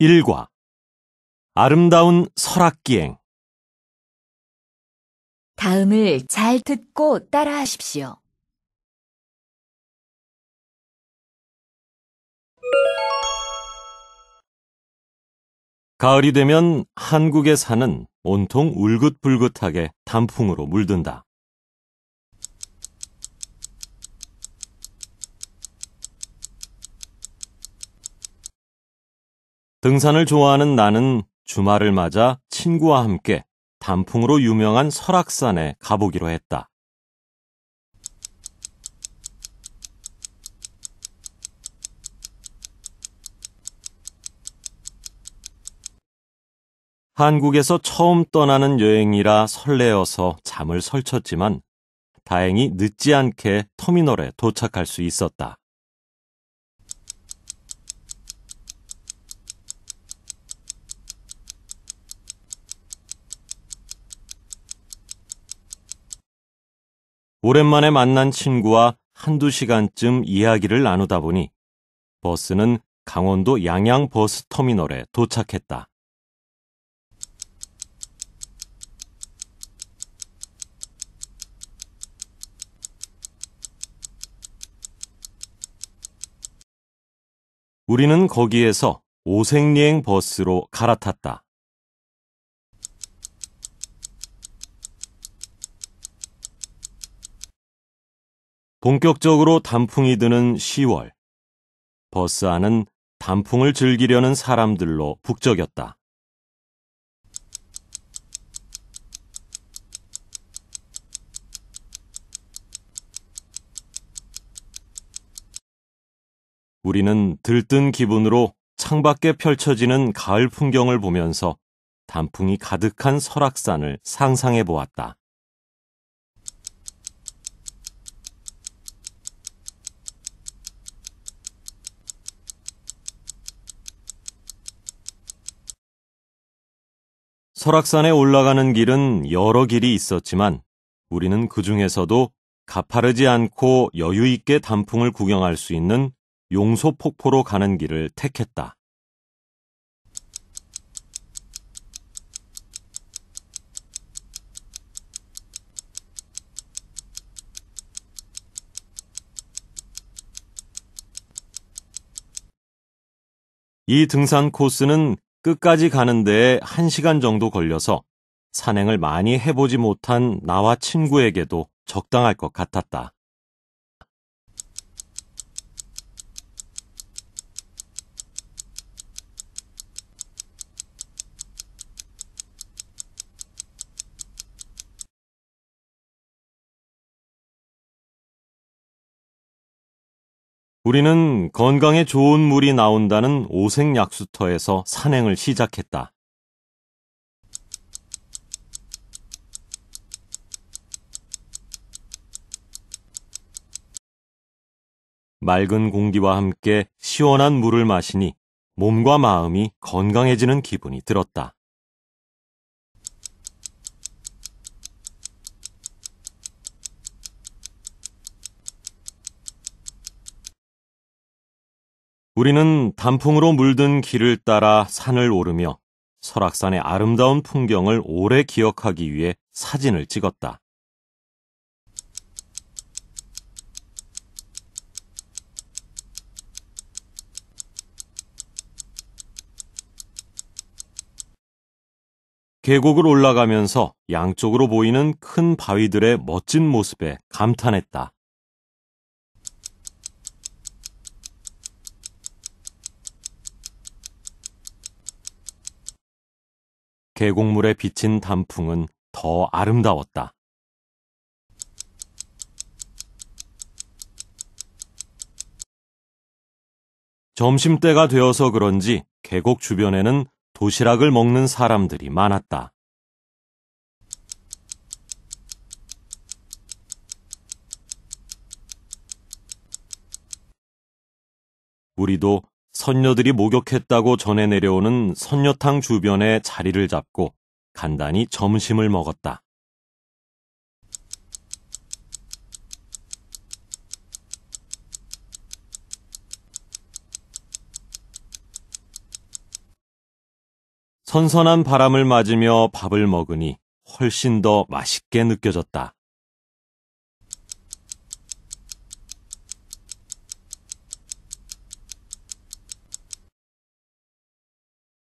1과 아름다운 설악기행 다음을 잘 듣고 따라하십시오. 가을이 되면 한국의 산은 온통 울긋불긋하게 단풍으로 물든다. 등산을 좋아하는 나는 주말을 맞아 친구와 함께 단풍으로 유명한 설악산에 가보기로 했다. 한국에서 처음 떠나는 여행이라 설레어서 잠을 설쳤지만 다행히 늦지 않게 터미널에 도착할 수 있었다. 오랜만에 만난 친구와 한두 시간쯤 이야기를 나누다 보니 버스는 강원도 양양 버스 터미널에 도착했다. 우리는 거기에서 오색리행 버스로 갈아탔다. 본격적으로 단풍이 드는 10월. 버스 안은 단풍을 즐기려는 사람들로 북적였다. 우리는 들뜬 기분으로 창밖에 펼쳐지는 가을 풍경을 보면서 단풍이 가득한 설악산을 상상해 보았다. 설악산에 올라가는 길은 여러 길이 있었지만 우리는 그 중에서도 가파르지 않고 여유 있게 단풍을 구경할 수 있는 용소폭포로 가는 길을 택했다. 이 등산 코스는 끝까지 가는데 1시간 정도 걸려서 산행을 많이 해보지 못한 나와 친구에게도 적당할 것 같았다. 우리는 건강에 좋은 물이 나온다는 오색약수터에서 산행을 시작했다. 맑은 공기와 함께 시원한 물을 마시니 몸과 마음이 건강해지는 기분이 들었다. 우리는 단풍으로 물든 길을 따라 산을 오르며 설악산의 아름다운 풍경을 오래 기억하기 위해 사진을 찍었다. 계곡을 올라가면서 양쪽으로 보이는 큰 바위들의 멋진 모습에 감탄했다. 계곡물에 비친 단풍은 더 아름다웠다. 점심때가 되어서 그런지 계곡 주변에는 도시락을 먹는 사람들이 많았다. 우리도 선녀들이 목욕했다고 전해 내려오는 선녀탕 주변에 자리를 잡고 간단히 점심을 먹었다. 선선한 바람을 맞으며 밥을 먹으니 훨씬 더 맛있게 느껴졌다.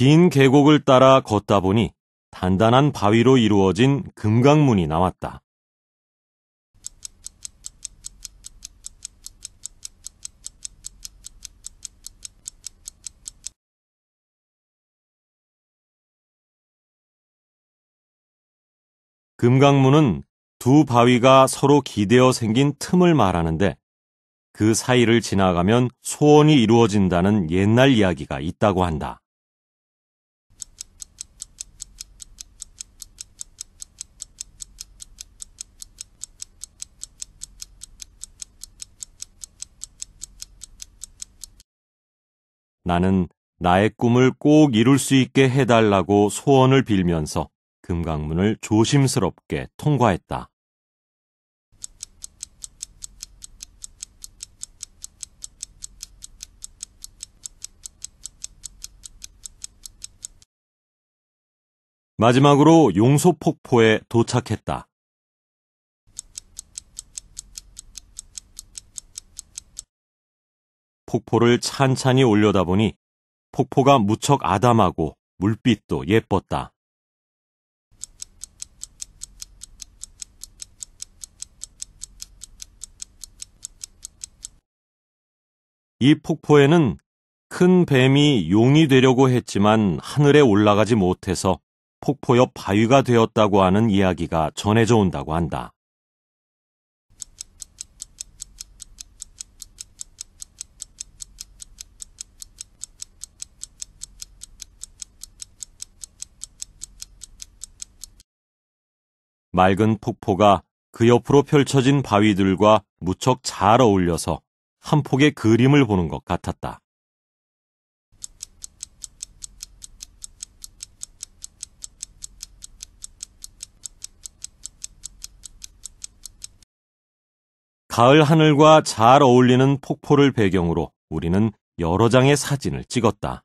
긴 계곡을 따라 걷다 보니 단단한 바위로 이루어진 금강문이 나왔다. 금강문은 두 바위가 서로 기대어 생긴 틈을 말하는데 그 사이를 지나가면 소원이 이루어진다는 옛날 이야기가 있다고 한다. 나는 나의 꿈을 꼭 이룰 수 있게 해달라고 소원을 빌면서 금강문을 조심스럽게 통과했다. 마지막으로 용소폭포에 도착했다. 폭포를 찬찬히 올려다보니 폭포가 무척 아담하고 물빛도 예뻤다. 이 폭포에는 큰 뱀이 용이 되려고 했지만 하늘에 올라가지 못해서 폭포 옆 바위가 되었다고 하는 이야기가 전해져 온다고 한다. 맑은 폭포가 그 옆으로 펼쳐진 바위들과 무척 잘 어울려서 한 폭의 그림을 보는 것 같았다. 가을 하늘과 잘 어울리는 폭포를 배경으로 우리는 여러 장의 사진을 찍었다.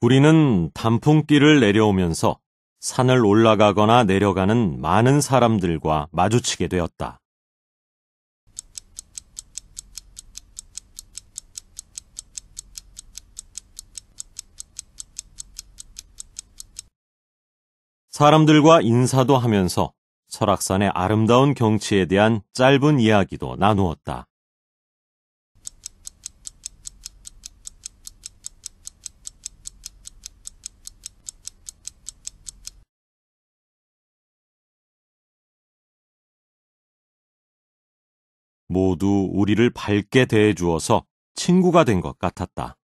우리는 단풍길을 내려오면서 산을 올라가거나 내려가는 많은 사람들과 마주치게 되었다. 사람들과 인사도 하면서 설악산의 아름다운 경치에 대한 짧은 이야기도 나누었다. 모두 우리를 밝게 대해 주어서 친구가 된 것 같았다.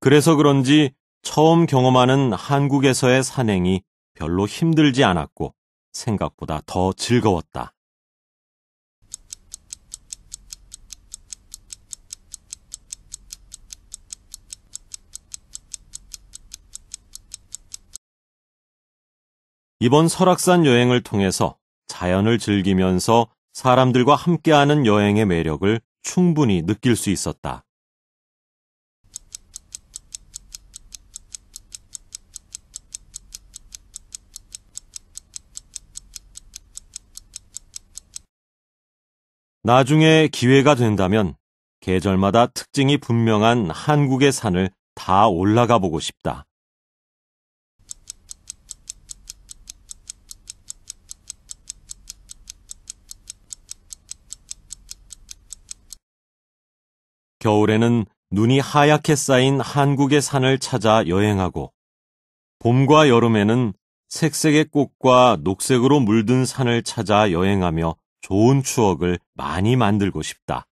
그래서 그런지 처음 경험하는 한국에서의 산행이 별로 힘들지 않았고 생각보다 더 즐거웠다. 이번 설악산 여행을 통해서 자연을 즐기면서 사람들과 함께하는 여행의 매력을 충분히 느낄 수 있었다. 나중에 기회가 된다면 계절마다 특징이 분명한 한국의 산을 다 올라가 보고 싶다. 겨울에는 눈이 하얗게 쌓인 한국의 산을 찾아 여행하고 봄과 여름에는 색색의 꽃과 녹색으로 물든 산을 찾아 여행하며 좋은 추억을 많이 만들고 싶다.